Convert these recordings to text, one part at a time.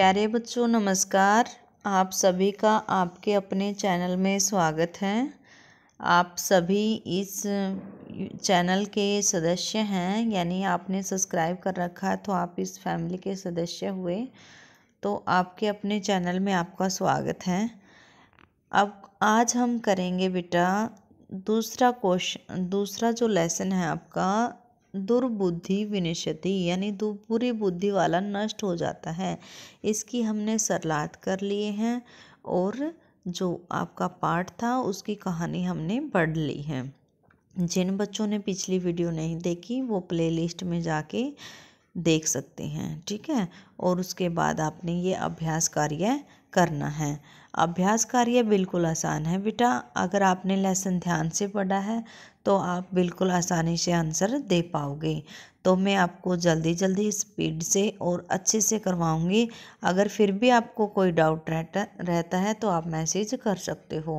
प्यारे बच्चों नमस्कार आप सभी का आपके अपने चैनल में स्वागत है आप सभी इस चैनल के सदस्य हैं यानी आपने सब्सक्राइब कर रखा है तो आप इस फैमिली के सदस्य हुए तो आपके अपने चैनल में आपका स्वागत है अब आज हम करेंगे बेटा दूसरा क्वेश्चन दूसरा जो लेसन है आपका हम्म। दुर्बुद्धि विनिशति यानी बुरी बुद्धि वाला नष्ट हो जाता है इसकी हमने सरलात कर लिए हैं और जो आपका पाठ था उसकी कहानी हमने पढ़ ली है जिन बच्चों ने पिछली वीडियो नहीं देखी वो प्लेलिस्ट में जाके देख सकते हैं ठीक है और उसके बाद आपने ये अभ्यास कार्य करना है अभ्यास कार्य बिल्कुल आसान है बेटा अगर आपने लेसन ध्यान से पढ़ा है तो आप बिल्कुल आसानी से आंसर दे पाओगे तो मैं आपको जल्दी जल्दी स्पीड से और अच्छे से करवाऊंगी अगर फिर भी आपको कोई डाउट रहता रहता है तो आप मैसेज कर सकते हो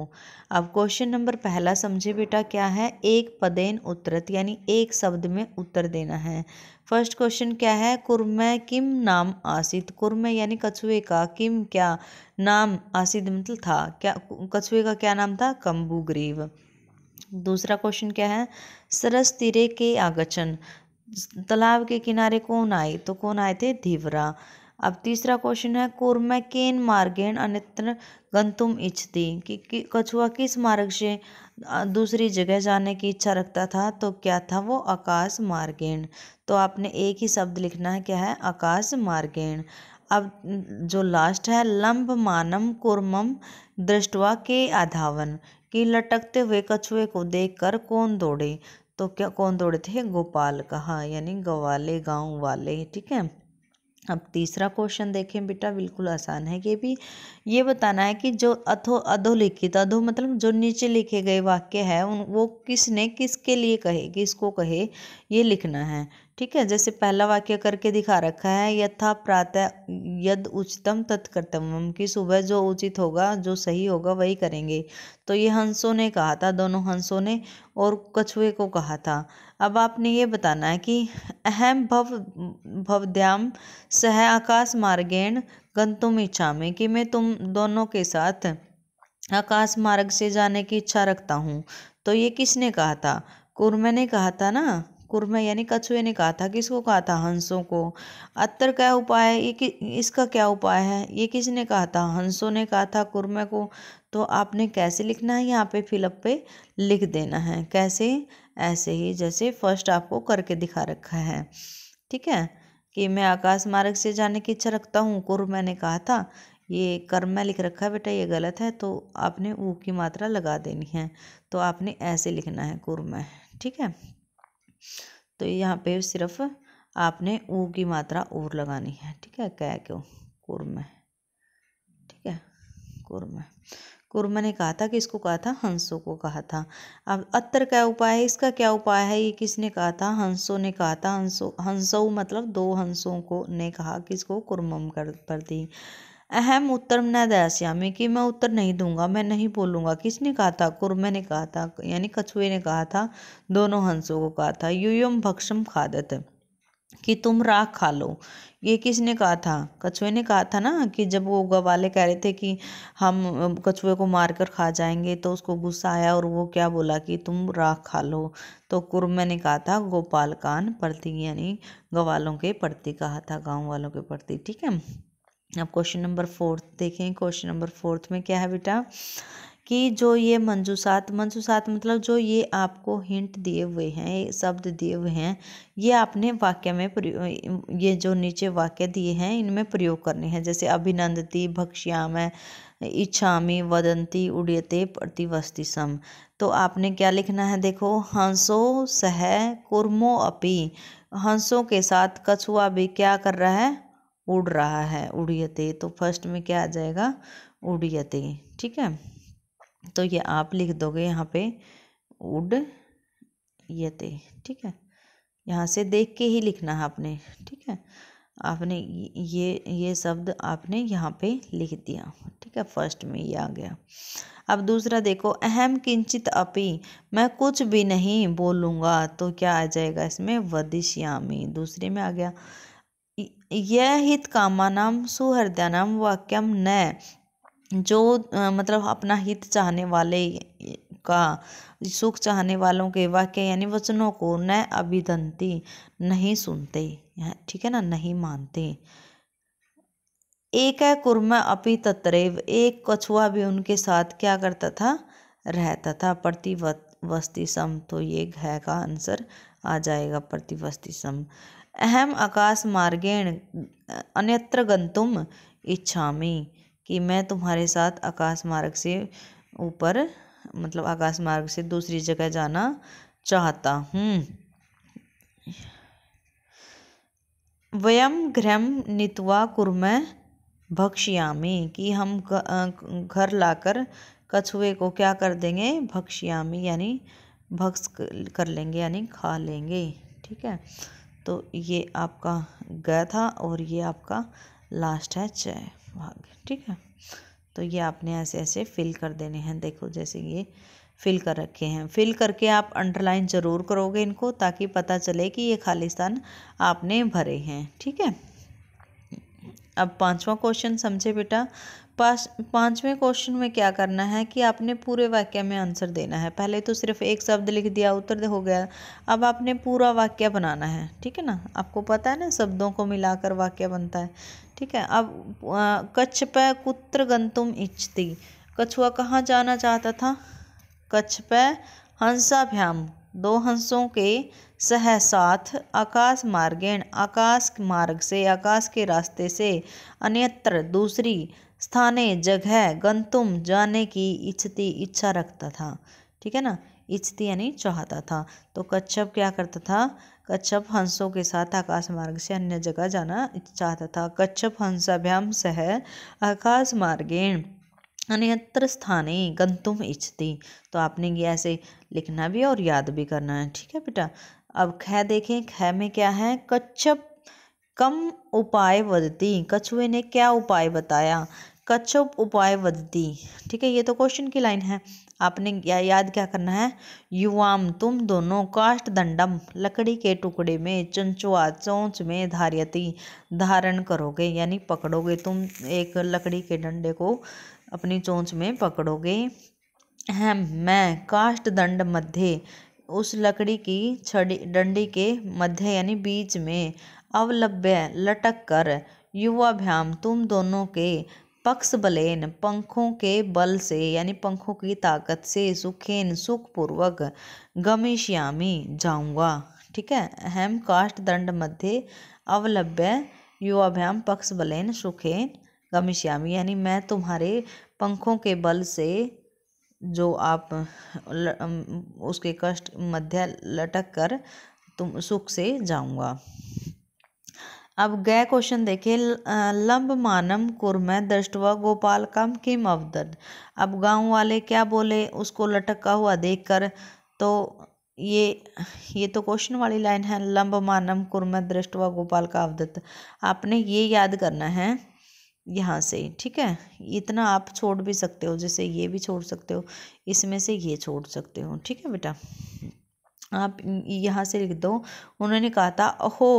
अब क्वेश्चन नंबर पहला समझे बेटा क्या है एक पदेन उत्तरत यानी एक शब्द में उत्तर देना है फर्स्ट क्वेश्चन क्या है कुर्मय किम नाम आसित कुर्मय यानी कछुए का किम क्या नाम आसित मतलब था क्या कछुए का क्या नाम था कम्बू ग्रीव दूसरा क्वेश्चन क्या है सरस तीरे के आगचन तालाब के किनारे कौन आए तो कौन आए थे धीवरा अब तीसरा क्वेश्चन है कूर्म केन मार्गेन अन्यत्र गंतुम इच्छती कि, कि कछुआ किस मार्ग से दूसरी जगह जाने की इच्छा रखता था तो क्या था वो आकाश मार्गेन तो आपने एक ही शब्द लिखना है क्या है आकाश मार्गेन अब जो लास्ट है लंब मानम कुर्मम दृष्टवा के आधावन कि लटकते हुए कछुए को देखकर कौन दौड़े तो क्या कौन दौड़े थे गोपाल कहा यानी गवाले गांव वाले ठीक है अब तीसरा क्वेश्चन देखें बेटा बिल्कुल आसान है ये भी ये बताना है कि जो अथो अधोलिखित अधो मतलब जो नीचे लिखे गए वाक्य है उन वो किसने किसके लिए कहे किसको कहे ये लिखना है ठीक है जैसे पहला वाक्य करके दिखा रखा है यथा प्रातः यद उचितम तत्कर्तव्यम कि सुबह जो उचित होगा जो सही होगा वही करेंगे तो ये हंसों ने कहा था दोनों हंसों ने और कछुए को कहा था अब आपने ये बताना है कि अहम भव भवद्याम सह आकाश मार्गेण गंतुम इच्छा में कि मैं तुम दोनों के साथ आकाश मार्ग से जाने की इच्छा रखता हूँ तो ये किसने कहा था कुरमे ने कहा था ना कुरमे यानी कछुए ने कहा था किसको कहा था हंसों को अत्तर क्या उपाय है ये कि इसका क्या उपाय है ये किसने कहा था हंसों ने कहा था कुरमे को तो आपने कैसे लिखना है यहाँ पे फिलअप पे लिख देना है कैसे ऐसे ही जैसे फर्स्ट आपको करके दिखा रखा है ठीक है कि मैं आकाश मार्ग से जाने की इच्छा रखता हूँ कुर ने कहा था ये कर्म लिख रखा है बेटा ये गलत है तो आपने ऊ की मात्रा लगा देनी है तो आपने ऐसे लिखना है कुर्मा ठीक है तो यहाँ पे सिर्फ आपने ऊ की मात्रा और लगानी है ठीक है कह को कुर ठीक है कुर में ने कहा था कि इसको कहा था हंसों को कहा था अब अत्तर क्या उपाय है इसका क्या उपाय है ये किसने कहा था हंसों ने कहा था हंसो हंसो मतलब दो हंसों को ने कहा कि इसको कर पर दी अहम उत्तर न दयास्यामी कि मैं उत्तर नहीं दूंगा मैं नहीं बोलूंगा किसने कहा था कुरमे ने कहा था यानी कछुए ने कहा था दोनों हंसों को कहा था यूयम भक्षम खादत कि तुम राख खा लो ये किसने कहा था कछुए ने कहा था ना कि जब वो गवाले कह रहे थे कि हम कछुए को मारकर खा जाएंगे तो उसको गुस्सा आया और वो क्या बोला कि तुम राख खा लो तो कुरमे ने कहा था गोपाल कान प्रति यानी गवालों के प्रति कहा था गांव वालों के प्रति ठीक है अब क्वेश्चन नंबर फोर्थ देखें क्वेश्चन नंबर फोर्थ में क्या है बेटा कि जो ये मंजूसात मंजूसात मतलब जो ये आपको हिंट दिए हुए हैं शब्द दिए हुए हैं ये आपने वाक्य में ये जो नीचे वाक्य दिए हैं इनमें प्रयोग करने हैं जैसे अभिनंदती भक्ष्याम इच्छामी वदंती उड़ियते प्रतिवस्ती सम तो आपने क्या लिखना है देखो हंसो सह कुर्मो अपि हंसों के साथ कछुआ भी क्या कर रहा है उड़ रहा है उड़ियते तो फर्स्ट में क्या आ जाएगा उड़ियते ठीक है तो ये आप लिख दोगे यहाँ पे उड यते ठीक है यहाँ से देख के ही लिखना है आपने ठीक है आपने ये ये शब्द आपने यहाँ पे लिख दिया ठीक है फर्स्ट में ये आ गया अब दूसरा देखो अहम किंचित अपि मैं कुछ भी नहीं बोलूँगा तो क्या आ जाएगा इसमें वदिश्यामी दूसरे में आ गया यह हितकामानाम सुहृदयानाम वाक्यम न जो मतलब अपना हित चाहने वाले का सुख चाहने वालों के वाक्य यानी वचनों को न अभिधनती नहीं सुनते ठीक है ना नहीं मानते एक है कुर्म अपि तत्रेव एक कछुआ भी उनके साथ क्या करता था रहता था प्रतिवत वस्ती सम तो ये घ का आंसर आ जाएगा प्रतिवस्ती सम अहम आकाश मार्गेण अन्यत्र गंतुम इच्छामी कि मैं तुम्हारे साथ आकाश मार्ग से ऊपर मतलब आकाश मार्ग से दूसरी जगह जाना चाहता हूँ व्यम गृह नित्वा कुरम भक्ष्यामी कि हम घर लाकर कछुए को क्या कर देंगे भक्ष्यामी यानी भक्स कर लेंगे यानी खा लेंगे ठीक है तो ये आपका ग था और ये आपका लास्ट है च भाग ठीक है तो ये आपने ऐसे ऐसे फिल कर देने हैं देखो जैसे ये फिल कर रखे हैं फिल करके आप अंडरलाइन ज़रूर करोगे इनको ताकि पता चले कि ये खाली स्थान आपने भरे हैं ठीक है अब पांचवा क्वेश्चन समझे बेटा पास पाँचवें क्वेश्चन में क्या करना है कि आपने पूरे वाक्य में आंसर देना है पहले तो सिर्फ एक शब्द लिख दिया उत्तर हो गया अब आपने पूरा वाक्य बनाना है ठीक है ना आपको पता है ना शब्दों को मिलाकर वाक्य बनता है ठीक है अब कच्छ पे कुत्र गंतुम इच्छती कछुआ कहाँ जाना चाहता था कच्छ पे हंसाभ्याम दो हंसों के सह साथ आकाश मार्गेण आकाश मार्ग से आकाश के रास्ते से अन्यत्र दूसरी स्थाने जगह गंतुम जाने की इच्छती इच्छा रखता था ठीक है ना इच्छती यानी चाहता था तो कच्छप क्या करता था कच्छप हंसों के साथ आकाश मार्ग से अन्य जगह जाना चाहता था कच्छप हंसाभ्याम सह आकाश मार्गेण अन्यत्र स्थाने गंतुम इच्छती तो आपने ये ऐसे लिखना भी और याद भी करना है ठीक है बेटा अब ख देखें ख में क्या है कच्छप कम उपाय बदती कछुए ने क्या उपाय बताया कच्छप उपाय वदती ठीक है ये तो क्वेश्चन की लाइन है आपने या, याद क्या करना है युवाम तुम दोनों काष्ट दंडम लकड़ी के टुकड़े में चंचुआ चौंच में धारियती धारण करोगे यानी पकड़ोगे तुम एक लकड़ी के डंडे को अपनी चोंच में पकड़ोगे हम मैं काष्ट दंड मध्य उस लकड़ी की छड़ी डंडी के मध्य यानी बीच में अवलभ्य लटक कर युवाभ्याम तुम दोनों के पक्ष बलेन पंखों के बल से यानी पंखों की ताकत से सुखेन सुखपूर्वक गमिष्यामी जाऊंगा ठीक है अहम काष्ट दंड मध्य अवलभ्य युवाभ्याम पक्ष बलेन सुखेन गमिष्यामी यानी मैं तुम्हारे पंखों के बल से जो आप ल, उसके कष्ट मध्य लटक कर तुम सुख से जाऊंगा अब गए क्वेश्चन देखे लंब मानम कुरम दृष्टवा गोपाल कम किम अवदन अब गांव वाले क्या बोले उसको लटका हुआ देखकर तो ये ये तो क्वेश्चन वाली लाइन है लंब मानम कुरम दृष्टवा गोपाल का अवदत आपने ये याद करना है यहाँ से ठीक है इतना आप छोड़ भी सकते हो जैसे ये भी छोड़ सकते हो इसमें से ये छोड़ सकते हो ठीक है बेटा आप यहाँ से लिख दो उन्होंने कहा था अहो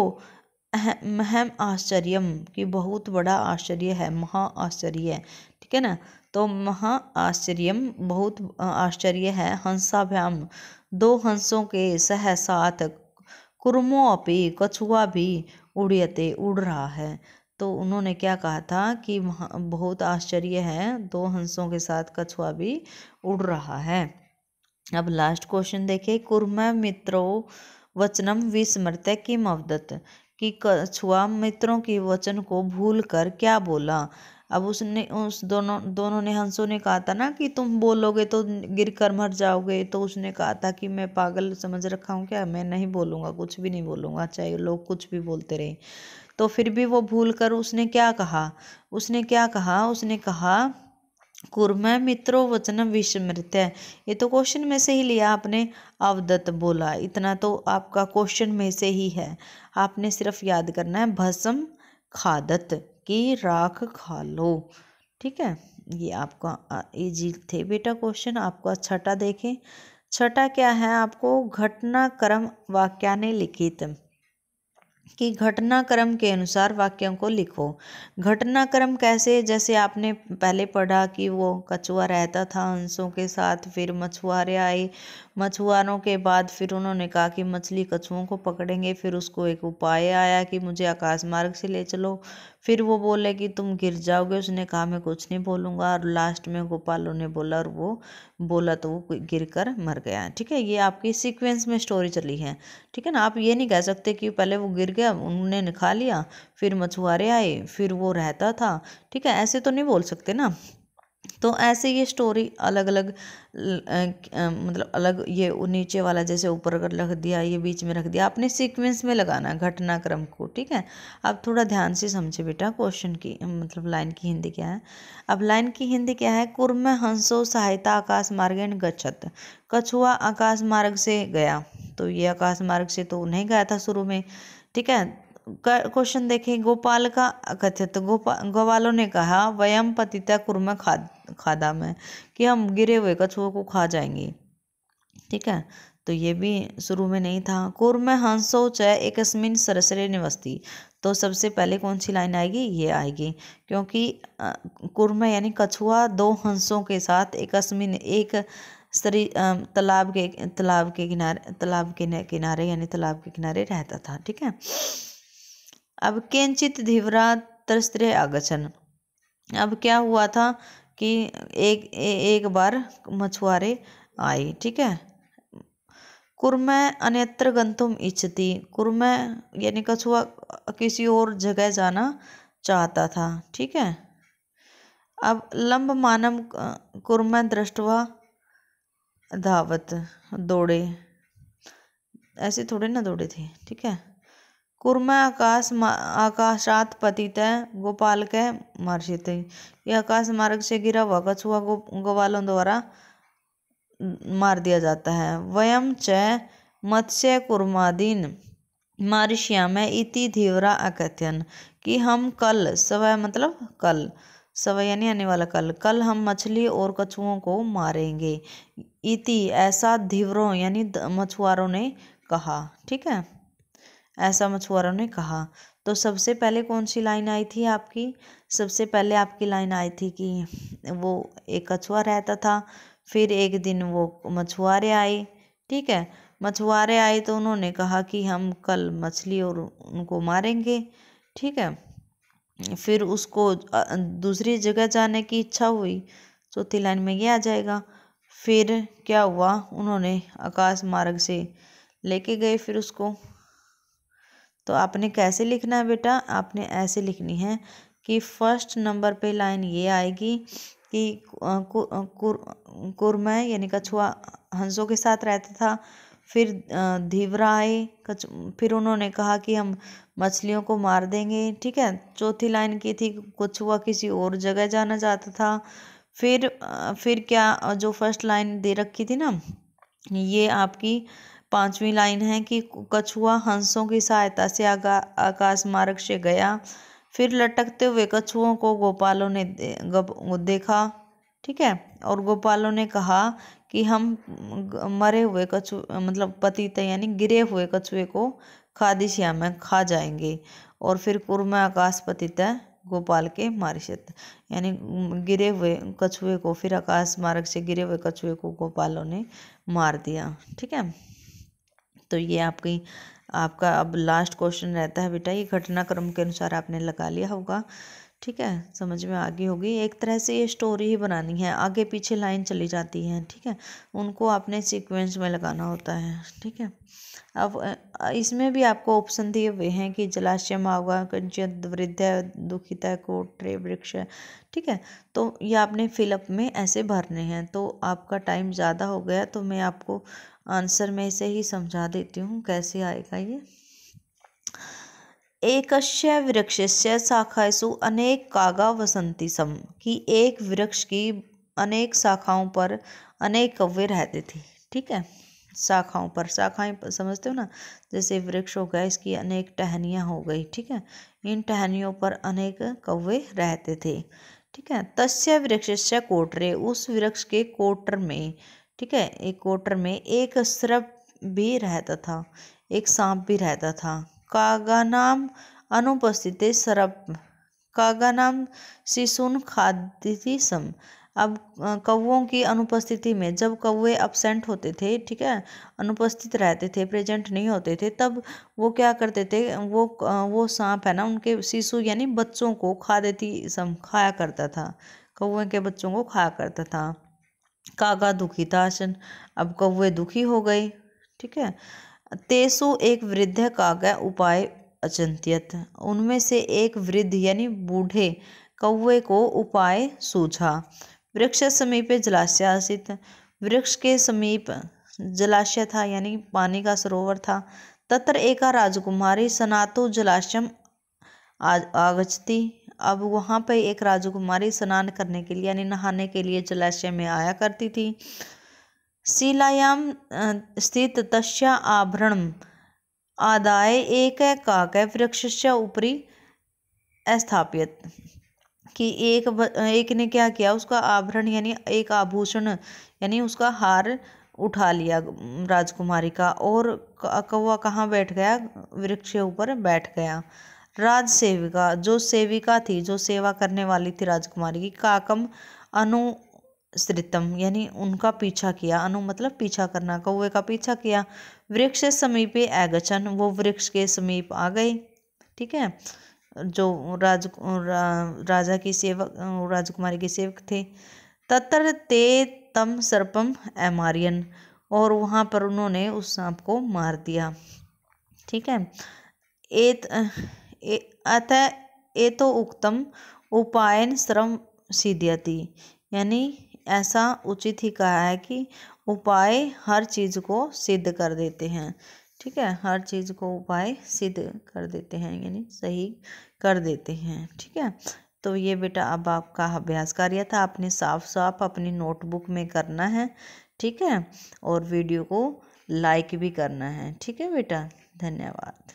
महम आश्चर्य कि बहुत बड़ा आश्चर्य है महा आश्चर्य ठीक है ना तो महा आश्चर्य बहुत आश्चर्य है हंसाभ्याम दो हंसों के सह साथ कुरमों अपी कछुआ भी उड़ियते उड़ रहा है तो उन्होंने क्या कहा था कि बहुत आश्चर्य है दो हंसों के साथ कछुआ भी उड़ रहा है अब लास्ट क्वेश्चन देखे कुर्म मित्रो वचनम विस्मृत किम अवदत्त कि कछुआ मित्रों के वचन को भूल कर क्या बोला अब उसने उस दोनों दोनों ने हंसों ने कहा था ना कि तुम बोलोगे तो गिर कर मर जाओगे तो उसने कहा था कि मैं पागल समझ रखा हूँ क्या मैं नहीं बोलूँगा कुछ भी नहीं बोलूँगा चाहे लोग कुछ भी बोलते रहे तो फिर भी वो भूल कर उसने क्या कहा उसने क्या कहा उसने कहा कुर्मा मित्रो विस्मृत है ये तो क्वेश्चन में से ही लिया आपने अवदत्त बोला इतना तो आपका क्वेश्चन में से ही है आपने सिर्फ याद करना है भस्म खादत की राख खा लो ठीक है ये आपका जी थे बेटा क्वेश्चन आपका छठा देखें छठा क्या है आपको घटनाक्रम ने लिखित कि घटनाक्रम के अनुसार वाक्यों को लिखो घटनाक्रम कैसे जैसे आपने पहले पढ़ा कि वो कछुआ रहता था हंसों के साथ फिर मछुआरे आए मछुआरों के बाद फिर उन्होंने कहा कि मछली कछुओं को पकड़ेंगे फिर उसको एक उपाय आया कि मुझे आकाश मार्ग से ले चलो फिर वो बोले कि तुम गिर जाओगे उसने कहा मैं कुछ नहीं बोलूँगा और लास्ट में गोपालों ने बोला और वो बोला तो वो गिर कर मर गया ठीक है ये आपकी सीक्वेंस में स्टोरी चली है ठीक है ना आप ये नहीं कह सकते कि पहले वो गिर गया उन्होंने खा लिया फिर मछुआरे आए फिर वो रहता था ठीक है ऐसे तो नहीं बोल सकते ना तो ऐसे ये स्टोरी अलग अलग मतलब अलग ये नीचे वाला जैसे ऊपर कर रख दिया ये बीच में रख दिया आपने सीक्वेंस में लगाना घटनाक्रम को ठीक है अब थोड़ा ध्यान से समझे बेटा क्वेश्चन की मतलब लाइन की हिंदी क्या है अब लाइन की हिंदी क्या है कुर्म हंसो सहायता आकाश मार्ग एंड गच्छत कछुआ आकाश मार्ग से गया तो ये आकाश मार्ग से तो नहीं गया था शुरू में ठीक है क्वेश्चन देखें गोपाल का कथित तो गोपाल गोपालों ने कहा वयम पतिता कुरम खाद खादा में कि हम गिरे हुए कछुओं को खा जाएंगे ठीक है तो ये भी शुरू में नहीं था कुरम हंसो च एकस्मिन सरसरे निवस्ती तो सबसे पहले कौन सी लाइन आएगी ये आएगी क्योंकि कुरम यानी कछुआ दो हंसों के साथ एक, एक सरी तालाब के तालाब के किनारे तालाब के किनारे यानी तालाब के किनारे रहता था ठीक है अब किंचित धीवरा तरस्त्रे आगछन अब क्या हुआ था कि एक ए, एक बार मछुआरे आए ठीक है कुरमे अन्यत्र गंतुम इच्छति कुरमे यानी कछुआ किसी और जगह जाना चाहता था ठीक है अब लंब मानम कुर्म दृष्टवा धावत दौड़े ऐसे थोड़े ना दौड़े थे ठीक है आकाश आकाशात पतित गोपाल के मर्षित यह आकाश मार्ग से गिरा हुआ कछुआ गो गोपालों द्वारा मार दिया जाता है वयम च मत्स्य कुर्मादीन में इति धीवरा अकथ्यन कि हम कल सवय मतलब कल सवय यानी आने वाला कल कल हम मछली और कछुओं को मारेंगे इति ऐसा धीवरों यानी मछुआरों ने कहा ठीक है ऐसा मछुआरों ने कहा तो सबसे पहले कौन सी लाइन आई थी आपकी सबसे पहले आपकी लाइन आई थी कि वो एक कछुआ रहता था फिर एक दिन वो मछुआरे आए ठीक है मछुआरे आए तो उन्होंने कहा कि हम कल मछली और उनको मारेंगे ठीक है फिर उसको दूसरी जगह जाने की इच्छा हुई चौथी लाइन में ये आ जाएगा फिर क्या हुआ उन्होंने आकाश मार्ग से लेके गए फिर उसको तो आपने कैसे लिखना है बेटा आपने ऐसे लिखनी है कि फर्स्ट नंबर पे लाइन ये आएगी कि कुरमय यानी कछुआ हंसों के साथ रहता था फिर धीवरा आए कछ फिर उन्होंने कहा कि हम मछलियों को मार देंगे ठीक है चौथी लाइन की थी कछुआ किसी और जगह जाना चाहता था फिर फिर क्या जो फर्स्ट लाइन दे रखी थी ना ये आपकी पांचवी लाइन है कि कछुआ हंसों की सहायता से आगा आकाश मार्ग से गया फिर लटकते हुए कछुओं को गोपालों ने दे, देखा ठीक है और गोपालों ने कहा कि हम मरे हुए कछु मतलब पति यानी गिरे हुए कछुए को खादिशिया में खा जाएंगे और फिर कुरमा आकाश पतित गोपाल के मारिशत यानी गिरे हुए कछुए को फिर आकाश मार्ग से गिरे हुए कछुए को गोपालों ने मार दिया ठीक है तो ये आपकी आपका अब लास्ट क्वेश्चन रहता है बेटा ये घटनाक्रम के अनुसार आपने लगा लिया होगा ठीक है समझ में आगे होगी एक तरह से ये स्टोरी ही बनानी है आगे पीछे लाइन चली जाती है ठीक है उनको आपने सीक्वेंस में लगाना होता है ठीक है अब इसमें भी आपको ऑप्शन दिए हुए हैं कि जलाशय मावा कंचन वृद्ध है कोट्रे वृक्ष ठीक है तो ये आपने फिलअप में ऐसे भरने हैं तो आपका टाइम ज़्यादा हो गया तो मैं आपको आंसर मैं इसे ही समझा देती हूँ कैसे आएगा ये एकस्य वृक्षस्य शाखाएसु अनेक कागा वसंती सम की एक वृक्ष की अनेक शाखाओं पर अनेक कव्य रहते थे ठीक है शाखाओं पर शाखाएं समझते हो ना जैसे वृक्ष हो गया इसकी अनेक टहनियाँ हो गई ठीक है इन टहनियों पर अनेक कव्य रहते थे ठीक है तस्य वृक्ष से कोटरे उस वृक्ष के कोटर में ठीक है एक कोटर में एक सर्प भी रहता था एक सांप भी रहता था कागा नाम अनुपस्थित सर्प कागा नाम शिशुन सम अब कौओं की अनुपस्थिति में जब कौए अपसेंट होते थे ठीक है अनुपस्थित रहते थे प्रेजेंट नहीं होते थे तब वो क्या करते थे वो वो सांप है ना उनके शिशु यानी बच्चों को खा देती सम खाया करता था कौए के बच्चों को खाया करता था कागा दुखिताशन अब कौवे दुखी हो गए ठीक है तेसु एक वृद्ध कागा उपाय अचिंत्यत उनमें से एक वृद्ध यानी बूढ़े कौवे को उपाय सूझा वृक्ष समीपे जलाशय आसित वृक्ष के समीप जलाशय था यानी पानी का सरोवर था तत्र एका राजकुमारी सनातु जलाशयम आगछती अब वहाँ पर एक राजकुमारी स्नान करने के लिए यानी नहाने के लिए जलाशय में आया करती थी शिलायाम स्थित तस्या आभरण आदाय एक काक वृक्ष ऊपरी स्थापित कि एक एक ने क्या किया उसका आभरण यानी एक आभूषण यानी उसका हार उठा लिया राजकुमारी का और कौवा कहाँ बैठ गया वृक्ष ऊपर बैठ गया राज सेविका जो सेविका थी जो सेवा करने वाली थी राजकुमारी की काकम अनु श्रितम यानी उनका पीछा किया अनु मतलब पीछा करना कौए का पीछा किया वृक्ष समीपे अगचन वो वृक्ष के समीप आ गए ठीक है जो राज रा, राजा की सेवक राजकुमारी के सेवक थे तत्र ते तम सर्पम एमारियन और वहाँ पर उन्होंने उस सांप को मार दिया ठीक है एत अतः ये तो उक्तम उपायन श्रम सिद्धियती यानी ऐसा उचित ही कहा है कि उपाय हर चीज़ को सिद्ध कर देते हैं ठीक है हर चीज़ को उपाय सिद्ध कर देते हैं यानी सही कर देते हैं ठीक है तो ये बेटा अब आपका अभ्यास कार्य था आपने साफ साफ अपनी नोटबुक में करना है ठीक है और वीडियो को लाइक भी करना है ठीक है बेटा धन्यवाद